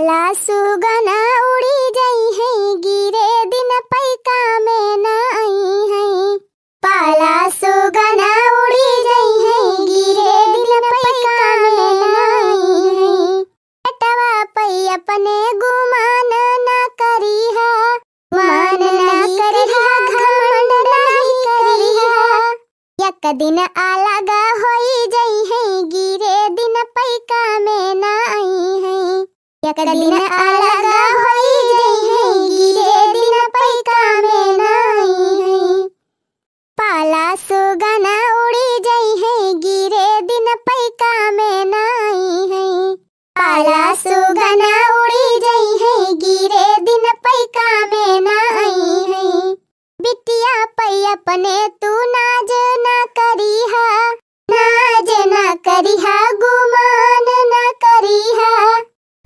सुगना उड़ी है गिरे दिन पैका में न आई है पाला सुगना उड़ी है गिरे दिन पैका में न आई है अपने गुमान न करी मान न करी घमंड नहीं करी एक दिन अलग होई जाई है गिरे dan Dina Allah.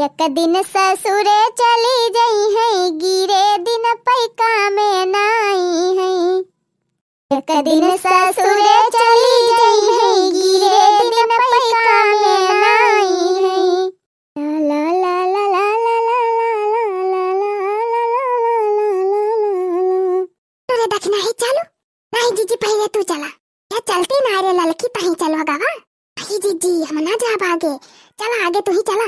एक दिन ससुरे चली जई है गिरे दिन पैका में नाई है एक दिन ससुरे चली जई है गिरे दिन पैका में नाई है ला ला ला ला ला ला ला ला ला चलो आगे चला आगे तू ही चला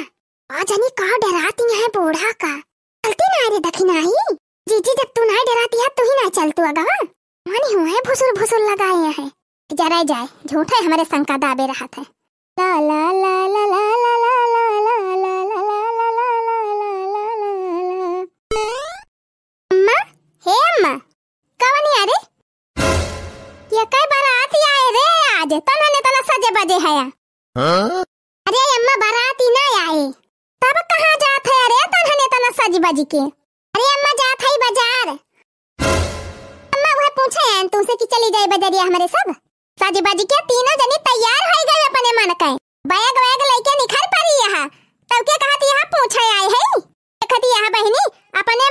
जानी कहा डराती है बूढ़ा का चलती ना रे दखिनाही जी जब तू ना डराती है तू ही ना चल तू अगवा मानी हुआ है भुसुर भुसुर लगाए है जरा जाए झूठे हमारे शंका दाबे रहा था ला ला ला ला ला ला ला ला ला ला ला ला ला ला ला ला ला अम्मा हे अम्मा कवन आ रे ये कई बारात आए रे आज तने तने सजे बजे है हां अरे अम्मा बाराती ना आए तब कहाँ तो जात है अरे तनहने तना सज बज के अरे अम्मा जात है बाजार अम्मा वह पूछे हैं तू से कि चली जाए बाजारिया हमारे सब सज बज के तीनों जनी तैयार हो गए अपने मन के बैग वैग लेके निखर पड़ी यहाँ तब के कहत यहाँ पूछे आए है कहत यहाँ बहनी अपने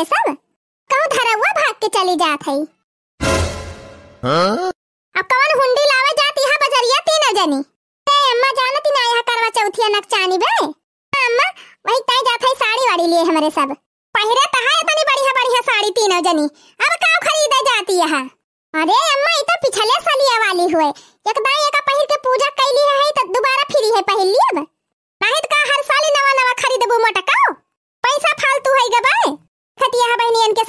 रहे सब कौन धरा हुआ भाग के चली जात है हाँ? अब कौन हुंडी लावे जात यहाँ बजरिया तीन जनी ए अम्मा जानो ना यहाँ करवा चौथिया नक्चानी बे हाँ, अम्मा वही तय जात है साड़ी वाड़ी लिए हमारे सब पहरे है इतनी बढ़िया बढ़िया साड़ी तीन जनी अब का खरीदे जाती यहाँ अरे अम्मा ये तो पिछले सालिया वाली हुए एक बार एक पहिर के पूजा कर ली है तो दोबारा फिरी है पहिर ली अब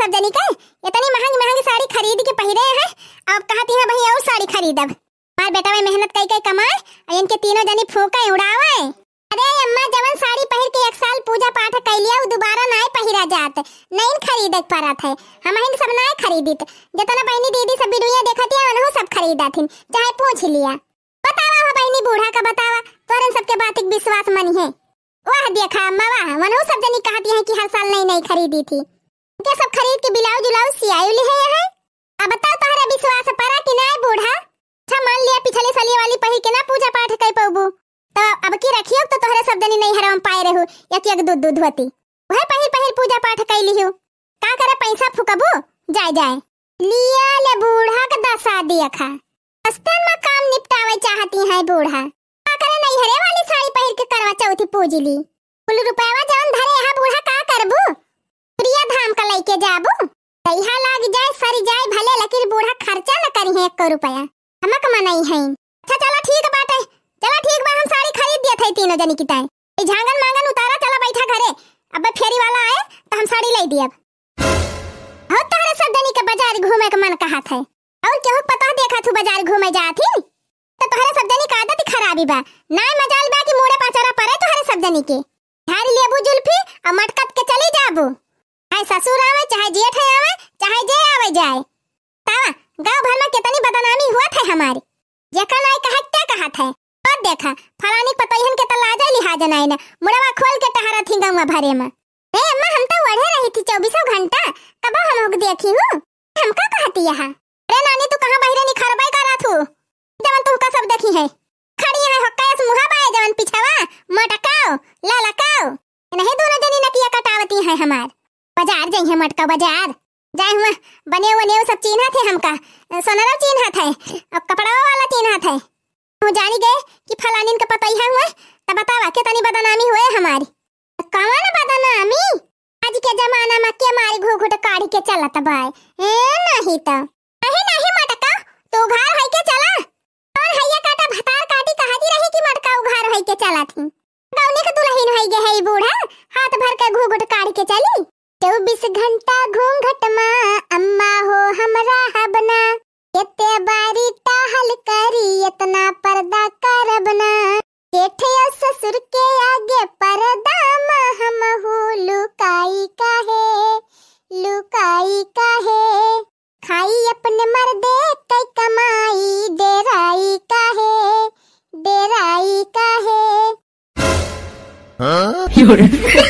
सब जनी का इतनी महंगी महंगी साड़ी खरीद के पहरे है अब कहा तीनों वही और साड़ी खरीदब मार बेटा में मेहनत कई कई कमाए और इनके तीनों जनी फूका उड़ावे अरे अम्मा जवन साड़ी पहन के एक साल पूजा पाठ कर लिया वो दोबारा ना पहिरा जात नहीं खरीदक पड़त है हम इन सब ना खरीदित जतना बहनी दीदी सब वीडियो देखत है उन्हों सब खरीदा थी चाहे पूछ लिया बतावा हो बहनी बूढ़ा का बतावा तोरन सबके बात एक विश्वास मनी है वाह देखा अम्मा वाह वनहु सब जनी कहती है कि हर साल नई नई खरीदी थी क्या सब खरीद के बिलाव जुलाव सियायो ले है यहाँ अब बताओ तुम्हारा विश्वास परा कि ना बूढ़ा अच्छा मान लिया पिछले सालिए वाली पही के ना पूजा पाठ कई पाबू तो अब की रखियो तो तोहरे शब्द नहीं हरम पाए रहू या कि दूध दूध होती वह पहिल पहिल पूजा पाठ कई लियो का करे पैसा फुकबू जाय जाय लिया ले बूढ़ा के दसा दिया खा अस्तन में काम निपटावे चाहती है बूढ़ा का करे नहीं हरे वाली साड़ी पहन के करवा चौथी पूजली कुल रुपयावा जान धरे यहां बूढ़ा का करबू काम का लेके जाबू तैहा लाग जाए सर जाए भले लकीर बूढ़ा खर्चा न करी है 1 रुपया हमक मनाई है अच्छा चलो ठीक बात है चलो ठीक बा हम साड़ी खरीद दिए थे तीनों जनी की ताए ई झांगन मांगन उतारा चला बैठा घरे अब फेरी वाला आए तो हम साड़ी ले दिए हो तारे सब जनी के बाजार घूमे के मन कहा था और केहू पता देखा तू बाजार घूमे जाती तो तोहरे सब जनी का आदत खराबी बा नाय मजाल बा की मोड़े पाचरा परे तोहरे सब जनी के धार लेबू जुल्फी और मटकत के चली जाबू आई ससुर आवे चाहे जेठ है आवे चाहे जे आवे जाए तावा गांव भर में कितनी बदनामी हुआ थे हमारी जेखन आई कहत क्या कहत है और देखा फलानी पतईहन के तला तो जाए लिहाज नाई ने मुड़वा खोल के तहरा थी गांव भरे में ए अम्मा हम तो ओढ़े रही थी 24 घंटा कब हम उग देखी हूं हमका कहती यहां अरे नानी तू कहां बहिरे निखरबाई करा थू जवन तू का सब देखी है खड़ी है हक्का हक्कास मुहा बाए जवन पिछवा मटकाओ ललकाओ नहीं दोनों जनी नकिया कटावती है हमार बाजार जाई है मटका बाजार जाए हुआ बने हुए नेव सब चीन हाथ है हमका सोनारा चीन हाथ है और कपड़ा वाला चीन हाथ है वो जान गए कि फलानी का पता ही हुआ तब बतावा के तनी बदनामी हुए हमारी कवा ना बदनामी आज के जमाना में के मारी घूघट काढ़ी के चलत बाय ए नहीं तो नहीं नहीं मटका तो घर है के चला कौन है ये काटा भतार काटी कहा दी रही कि मटका उघार है के चला थी दौनी के दुल्हन है गे है बूढ़ा हाथ भर के घूघट काढ़ी के चली चौबीस घंटा घूंघट माँ अम्मा हो हमारा हबना कते बारी टाहल करी इतना पर्दा कर बना जेठ ससुर के आगे पर्दा माँ हम हो लुकाई का है लुकाई का है खाई अपने मर्दे कई कमाई देराई का है डेराई का है हाँ?